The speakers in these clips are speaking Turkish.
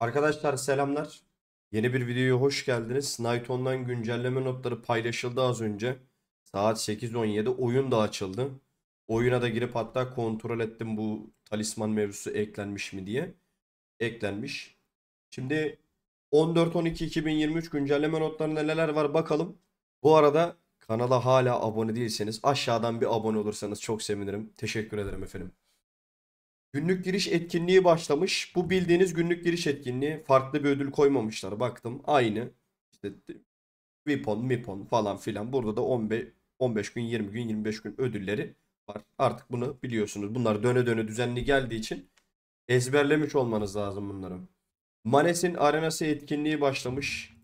Arkadaşlar selamlar. Yeni bir videoya hoş geldiniz. Snighton'dan güncelleme notları paylaşıldı az önce. Saat 8.17 oyun da açıldı. Oyuna da girip hatta kontrol ettim bu talisman mevzusu eklenmiş mi diye. Eklenmiş. Şimdi 14-12-2023 güncelleme notlarında neler var bakalım. Bu arada kanala hala abone değilseniz aşağıdan bir abone olursanız çok sevinirim. Teşekkür ederim efendim. Günlük giriş etkinliği başlamış. Bu bildiğiniz günlük giriş etkinliği. Farklı bir ödül koymamışlar. Baktım aynı. İşte Vipon, Mipon falan filan. Burada da 15, 15 gün, 20 gün, 25 gün ödülleri var. Artık bunu biliyorsunuz. Bunlar döne döne düzenli geldiği için ezberlemiş olmanız lazım bunları. Manes'in arenası etkinliği başlamış.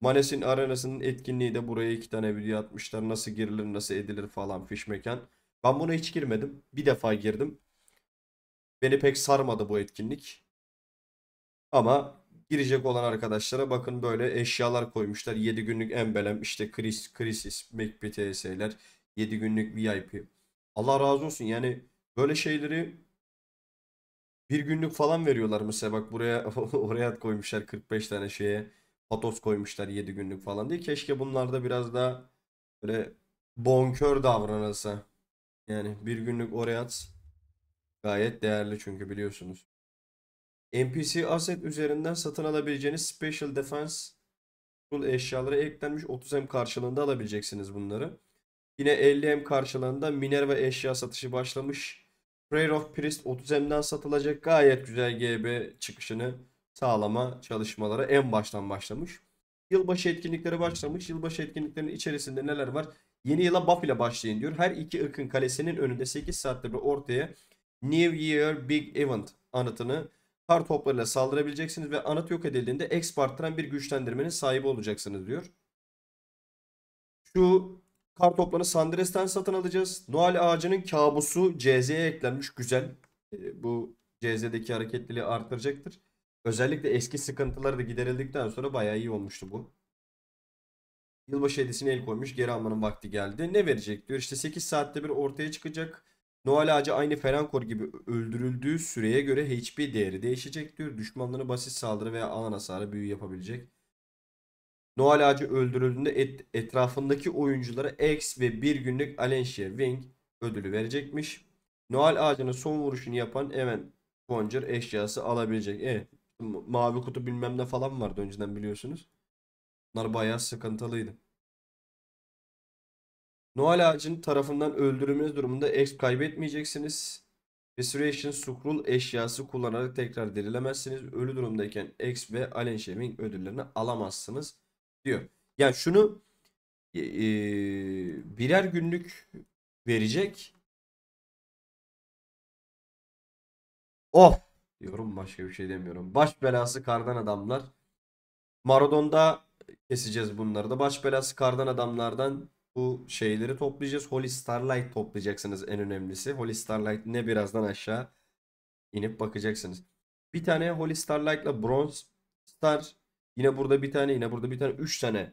Manes'in arenasının etkinliği de buraya iki tane video atmışlar. Nasıl girilir, nasıl edilir falan fiş mekan. Ben buna hiç girmedim. Bir defa girdim. Beni pek sarmadı bu etkinlik. Ama girecek olan arkadaşlara bakın böyle eşyalar koymuşlar. 7 günlük emblem işte Chris, Crisis, Macbeth bts'ler 7 günlük VIP. Allah razı olsun yani böyle şeyleri bir günlük falan veriyorlar mesela bak buraya oraya koymuşlar 45 tane şeye patos koymuşlar 7 günlük falan diye. Keşke bunlarda biraz daha böyle bonkör davranılsa. Yani bir günlük oraya at Gayet değerli çünkü biliyorsunuz. NPC asset üzerinden satın alabileceğiniz Special Defense Tool eşyaları eklenmiş 30M karşılığında alabileceksiniz bunları. Yine 50M karşılığında Minerva eşya satışı başlamış. Prayer of Priest 30M'den satılacak gayet güzel GB çıkışını sağlama çalışmaları en baştan başlamış. Yılbaşı etkinlikleri başlamış. Yılbaşı etkinliklerinin içerisinde neler var? Yeni yıla buff ile başlayın diyor. Her iki ırkın kalesinin önünde 8 saatte bir ortaya New Year Big Event anıtını kar toplarıyla saldırabileceksiniz ve anıt yok edildiğinde exp arttıran bir güçlendirmenin sahibi olacaksınız diyor. Şu kar toplarını Sandires'ten satın alacağız. Noel ağacının kabusu CZ'ye eklenmiş güzel. Ee, bu CZ'deki hareketliliği arttıracaktır. Özellikle eski sıkıntıları da giderildikten sonra bayağı iyi olmuştu bu. Yılbaşı hediyesine el koymuş. Geri almanın vakti geldi. Ne verecek diyor. İşte 8 saatte bir ortaya çıkacak. Noel ağacı aynı Ferankor gibi öldürüldüğü süreye göre HP değeri değişecek diyor. Düşmanlarına basit saldırı veya alan hasarı büyü yapabilecek. Noel ağacı öldürüldüğünde et, etrafındaki oyunculara X ve bir günlük Alensia Wing ödülü verecekmiş. Noel ağacının son vuruşunu yapan Event Conjure eşyası alabilecek. E, mavi kutu bilmem ne falan vardı önceden biliyorsunuz. Bunlar bayağı sıkıntılıydı. Noel ağacının tarafından öldürülmeniz durumunda exp kaybetmeyeceksiniz. Restoration Sukrul eşyası kullanarak tekrar dirilemezsiniz. Ölü durumdayken exp ve Allen Shaming ödüllerini alamazsınız diyor. Yani şunu e, e, birer günlük verecek. Oh diyorum başka bir şey demiyorum. Baş belası kardan adamlar. Maradon'da keseceğiz bunları da. Baş belası kardan adamlardan bu şeyleri toplayacağız. Holy Starlight toplayacaksınız en önemlisi. Holy Starlight ne birazdan aşağı inip bakacaksınız. Bir tane Holy Starlight'la Bronze Star yine burada bir tane yine burada bir tane 3 tane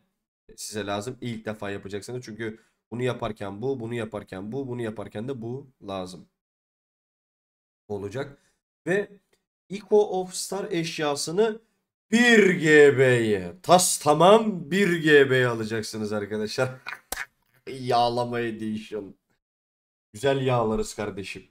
size lazım. İlk defa yapacaksınız. Çünkü bunu yaparken bu, bunu yaparken bu, bunu yaparken de bu lazım olacak. Ve Eco of Star eşyasını 1 GB'ye tas tamam 1 GB'ye alacaksınız arkadaşlar. Yağlama Edition. Güzel yağlarız kardeşim.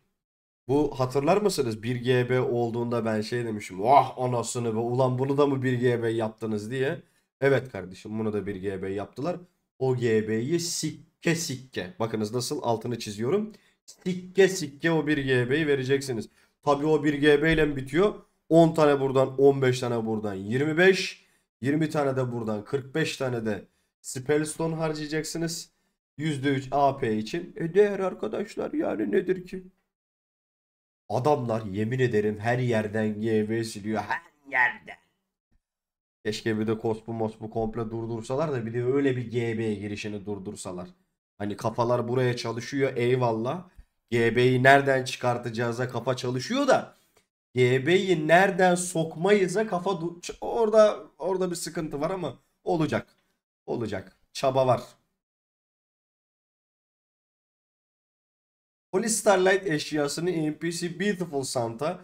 Bu hatırlar mısınız? 1 GB olduğunda ben şey demişim. Vah anasını be ulan bunu da mı 1 GB yaptınız diye. Evet kardeşim bunu da 1 GB yaptılar. O GB'yi sikke sikke. Bakınız nasıl altını çiziyorum. Sikke sikke o 1 GB'yi vereceksiniz. Tabi o 1 GB ile bitiyor. 10 tane buradan 15 tane buradan 25. 20 tane de buradan 45 tane de Spellstone harcayacaksınız. %3 AP için. E değer arkadaşlar yani nedir ki? Adamlar yemin ederim her yerden GV siliyor. Her yerde. Keşke bir de kospu mospu komple durdursalar da bir de öyle bir GB girişini durdursalar. Hani kafalar buraya çalışıyor eyvallah. GB'yi nereden çıkartacağıza kafa çalışıyor da GB'yi nereden sokmayıza kafa orada orada bir sıkıntı var ama olacak. Olacak. Çaba var. Holy Starlight eşyasını NPC e Beautiful Santa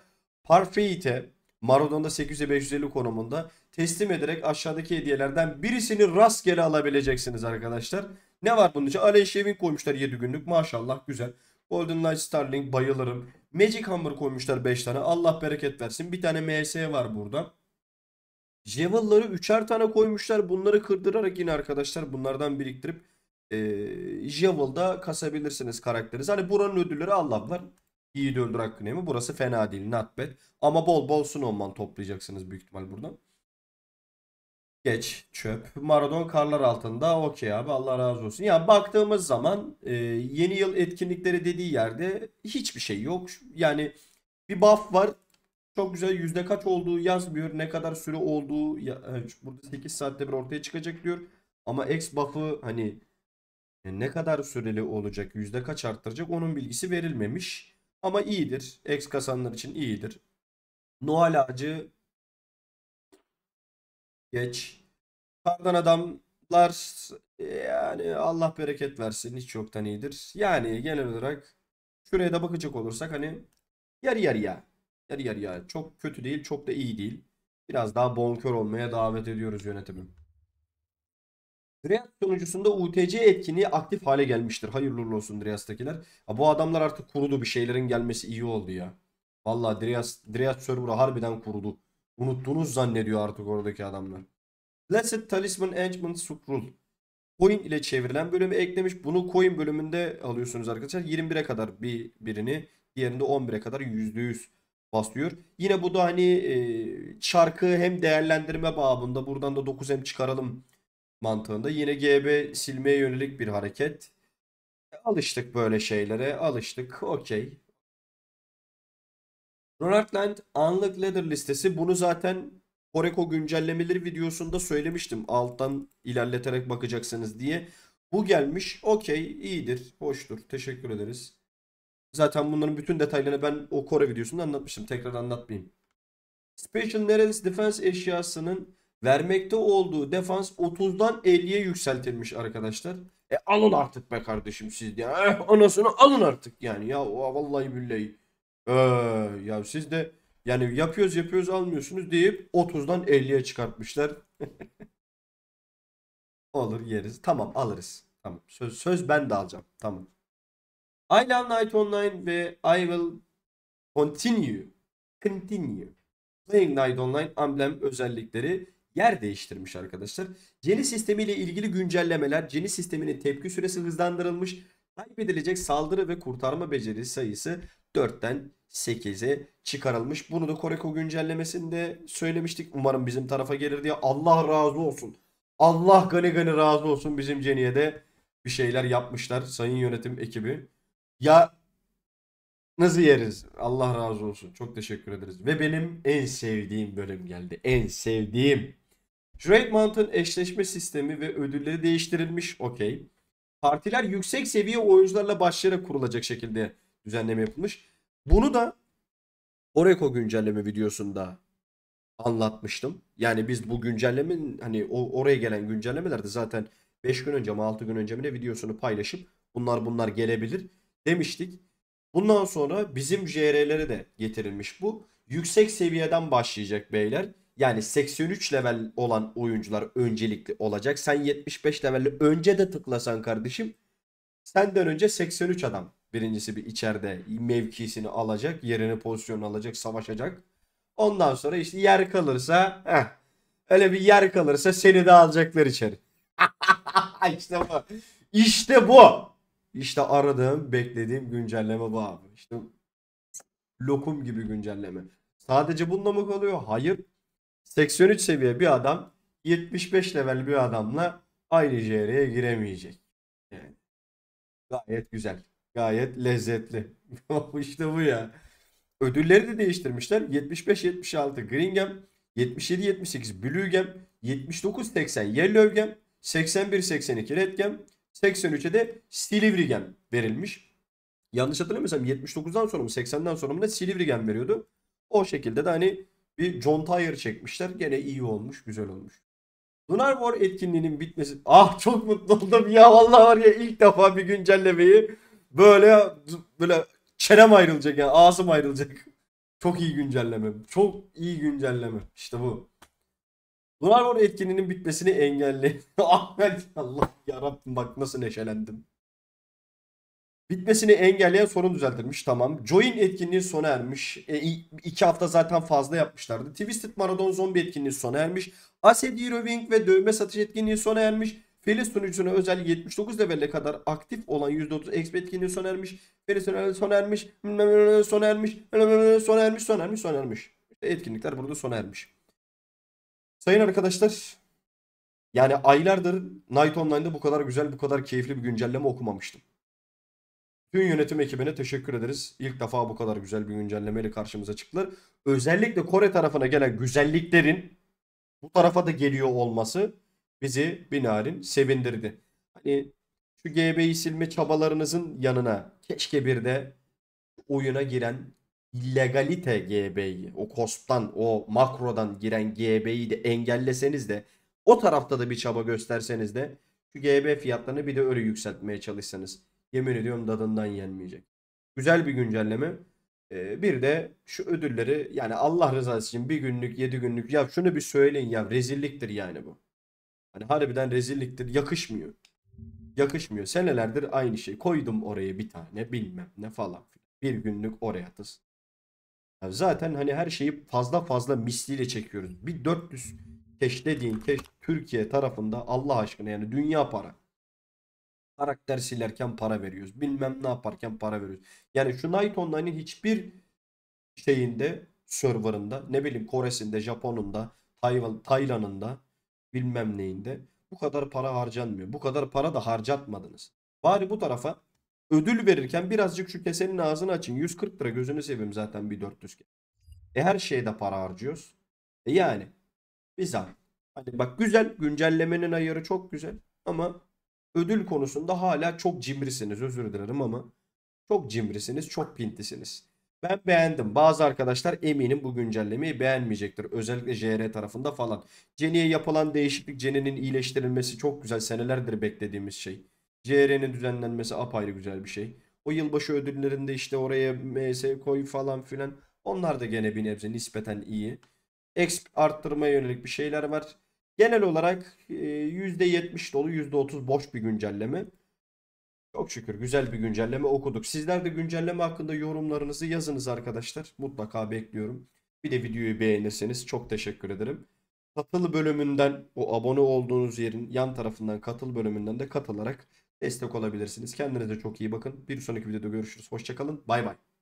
Parfaite Maradon'da 800'e 550 konumunda teslim ederek aşağıdaki hediyelerden birisini rastgele alabileceksiniz arkadaşlar. Ne var bunun için? Aleşevin koymuşlar 7 günlük maşallah güzel. Golden Light Starling bayılırım. Magic Hammer koymuşlar 5 tane. Allah bereket versin. Bir tane MS var burada. Javel'ları 3'er tane koymuşlar. Bunları kırdırarak yine arkadaşlar bunlardan biriktirip e, Javel'da kasabilirsiniz karakteriniz. Hani buranın ödülleri Allah var. İyi de öldür hakkını mi? Burası fena değil. Not bad. Ama bol bol Snowman toplayacaksınız büyük ihtimal buradan. Geç. Çöp. Maradon karlar altında. Okey abi Allah razı olsun. Ya yani baktığımız zaman e, yeni yıl etkinlikleri dediği yerde hiçbir şey yok. Yani bir buff var. Çok güzel yüzde kaç olduğu yazmıyor. Ne kadar süre olduğu. Ya, burada 8 saatte bir ortaya çıkacak diyor. Ama ex buff'ı hani e, ne kadar süreli olacak, yüzde kaç arttıracak onun bilgisi verilmemiş. Ama iyidir. Ex kasanlar için iyidir. Noel ağacı geç. Kardan adamlar e, yani Allah bereket versin hiç yoktan iyidir. Yani genel olarak şuraya da bakacak olursak hani yarı yarıya. Yarı yarıya. Çok kötü değil, çok da iyi değil. Biraz daha bonkör olmaya davet ediyoruz yönetimi. Riyaz sonucusunda UTC etkinliği aktif hale gelmiştir. Hayırlı olsun Driyas'takiler. bu adamlar artık kurudu. Bir şeylerin gelmesi iyi oldu ya. Valla Driyas, Driyas server'ı harbiden kurudu. Unuttuğunuz zannediyor artık oradaki adamlar. Blessed Talisman Enchantment Scroll. Coin ile çevrilen bölümü eklemiş. Bunu coin bölümünde alıyorsunuz arkadaşlar. 21'e kadar bir birini. Diğerinde 11'e kadar %100 basıyor. Yine bu da hani e, çarkı hem değerlendirme babında buradan da 9 hem çıkaralım mantığında. Yine GB silmeye yönelik bir hareket. Alıştık böyle şeylere. Alıştık. Okey. Ronackland anlık ladder listesi. Bunu zaten Koreko güncellemeleri videosunda söylemiştim. Alttan ilerleterek bakacaksınız diye. Bu gelmiş. Okey. iyidir. Hoştur. Teşekkür ederiz. Zaten bunların bütün detaylarını ben o Kore videosunda anlatmıştım. Tekrar anlatmayayım. Special Nereless Defense eşyasının vermekte olduğu defans 30'dan 50'ye yükseltilmiş arkadaşlar. E alın artık be kardeşim siz ya. Eh, anasını alın artık yani. Ya vallahi billahi. Ee, ya siz de yani yapıyoruz yapıyoruz almıyorsunuz deyip 30'dan 50'ye çıkartmışlar. Olur yeriz. Tamam alırız. Tamam. Söz, söz ben de alacağım. Tamam. I Love Night Online ve I Will Continue Continue Playing Night Online amblem özellikleri yer değiştirmiş arkadaşlar. Ceni sistemi ile ilgili güncellemeler, Ceni sisteminin tepki süresi hızlandırılmış. Kaybedilecek saldırı ve kurtarma becerisi sayısı 4'ten 8'e çıkarılmış. Bunu da Koreko güncellemesinde söylemiştik. Umarım bizim tarafa gelir diye. Allah razı olsun. Allah gani gani razı olsun bizim Ceni'ye de bir şeyler yapmışlar sayın yönetim ekibi. Ya Nasıl yeriz? Allah razı olsun. Çok teşekkür ederiz. Ve benim en sevdiğim bölüm geldi. En sevdiğim. Great Mountain eşleşme sistemi ve ödülleri değiştirilmiş. Okey. Partiler yüksek seviye oyuncularla başlayarak kurulacak şekilde düzenleme yapılmış. Bunu da Oreko güncelleme videosunda anlatmıştım. Yani biz bu güncellemenin hani oraya gelen güncellemelerde zaten 5 gün önce mi 6 gün önce mi ne videosunu paylaşıp bunlar bunlar gelebilir demiştik. Bundan sonra bizim JR'lere de getirilmiş bu. Yüksek seviyeden başlayacak beyler. Yani 83 level olan oyuncular öncelikli olacak. Sen 75 levelli önce de tıklasan kardeşim. Senden önce 83 adam. Birincisi bir içeride mevkisini alacak. Yerini pozisyonu alacak. Savaşacak. Ondan sonra işte yer kalırsa heh, öyle bir yer kalırsa seni de alacaklar içeri. İşte bu. İşte bu. İşte aradığım, beklediğim güncelleme bu abi. İşte lokum gibi güncelleme. Sadece bununla mı kalıyor? Hayır. 83 seviye bir adam 75 level bir adamla aynı JR'ye giremeyecek. Yani gayet güzel. Gayet lezzetli. İşte bu ya. Ödülleri de değiştirmişler. 75-76 Gringham, 77-78 Bluegam, 79-80 Yellowgam, 81-82 Redgam, 83'e de Silivrigen verilmiş. Yanlış hatırlamıyorsam 79'dan sonra mı 80'den sonra mı ne Silivrigen veriyordu. O şekilde de hani bir John Tyre çekmişler. Gene iyi olmuş, güzel olmuş. Lunar War etkinliğinin bitmesi... Ah çok mutlu oldum ya vallahi var ya ilk defa bir güncellemeyi böyle böyle çenem ayrılacak yani ağzım ayrılacak. Çok iyi güncelleme. Çok iyi güncelleme. İşte bu. Lunar War etkinliğinin bitmesini engelli. Ahmet Allah yarabbim bak nasıl neşelendim. Bitmesini engelleyen sorun düzeltilmiş tamam. Join etkinliği sona ermiş. E, iki hafta zaten fazla yapmışlardı. Twisted Marathon zombi etkinliği sona ermiş. Asset Eurowing ve dövme satış etkinliği sona ermiş. Felis sunucusuna özel 79 levelle kadar aktif olan %30 exp etkinliği sona ermiş. Felis sona ermiş. Sona ermiş. Sona ermiş. Sona ermiş. Sona ermiş. etkinlikler burada sona ermiş. Sayın arkadaşlar yani aylardır Night Online'da bu kadar güzel bu kadar keyifli bir güncelleme okumamıştım. Tüm yönetim ekibine teşekkür ederiz. İlk defa bu kadar güzel bir güncellemeyle karşımıza çıktılar. Özellikle Kore tarafına gelen güzelliklerin bu tarafa da geliyor olması bizi binarin sevindirdi. Hani şu GB'yi silme çabalarınızın yanına keşke bir de oyuna giren illegalite GB'yi o COSP'tan o makrodan giren GB'yi de engelleseniz de o tarafta da bir çaba gösterseniz de şu GB fiyatlarını bir de öyle yükseltmeye çalışsanız yemin ediyorum dadından yenmeyecek. Güzel bir güncelleme. Ee, bir de şu ödülleri yani Allah rızası için bir günlük yedi günlük ya şunu bir söyleyin ya rezilliktir yani bu. Hani harbiden rezilliktir yakışmıyor. Yakışmıyor. Senelerdir aynı şey. Koydum oraya bir tane bilmem ne falan. Bir günlük oraya atıs zaten hani her şeyi fazla fazla misliyle çekiyoruz. Bir 400 keş dediğin keş Türkiye tarafında Allah aşkına yani dünya para. Karakter silerken para veriyoruz. Bilmem ne yaparken para veriyoruz. Yani şu Night Online'in hiçbir şeyinde serverında ne bileyim Kore'sinde, Japon'unda, Tayvan, Tayland'ında bilmem neyinde bu kadar para harcanmıyor. Bu kadar para da harcatmadınız. Bari bu tarafa ödül verirken birazcık şu kesenin ağzını açın. 140 lira gözünü seveyim zaten bir 400 kere. E her şeyde para harcıyoruz. E yani bir zahmet. Hani bak güzel güncellemenin ayarı çok güzel ama ödül konusunda hala çok cimrisiniz özür dilerim ama çok cimrisiniz çok pintisiniz. Ben beğendim. Bazı arkadaşlar eminim bu güncellemeyi beğenmeyecektir. Özellikle JR tarafında falan. Ceni'ye yapılan değişiklik Ceni'nin iyileştirilmesi çok güzel. Senelerdir beklediğimiz şey. CR'nin düzenlenmesi apayrı güzel bir şey. O yılbaşı ödüllerinde işte oraya MS koy falan filan. Onlar da gene bir nebze nispeten iyi. Exp arttırmaya yönelik bir şeyler var. Genel olarak %70 e, dolu %30 boş bir güncelleme. Çok şükür güzel bir güncelleme okuduk. Sizler de güncelleme hakkında yorumlarınızı yazınız arkadaşlar. Mutlaka bekliyorum. Bir de videoyu beğenirseniz çok teşekkür ederim. Katıl bölümünden o abone olduğunuz yerin yan tarafından katıl bölümünden de katılarak destek olabilirsiniz. Kendinize çok iyi bakın. Bir sonraki videoda görüşürüz. Hoşçakalın. Bay bay.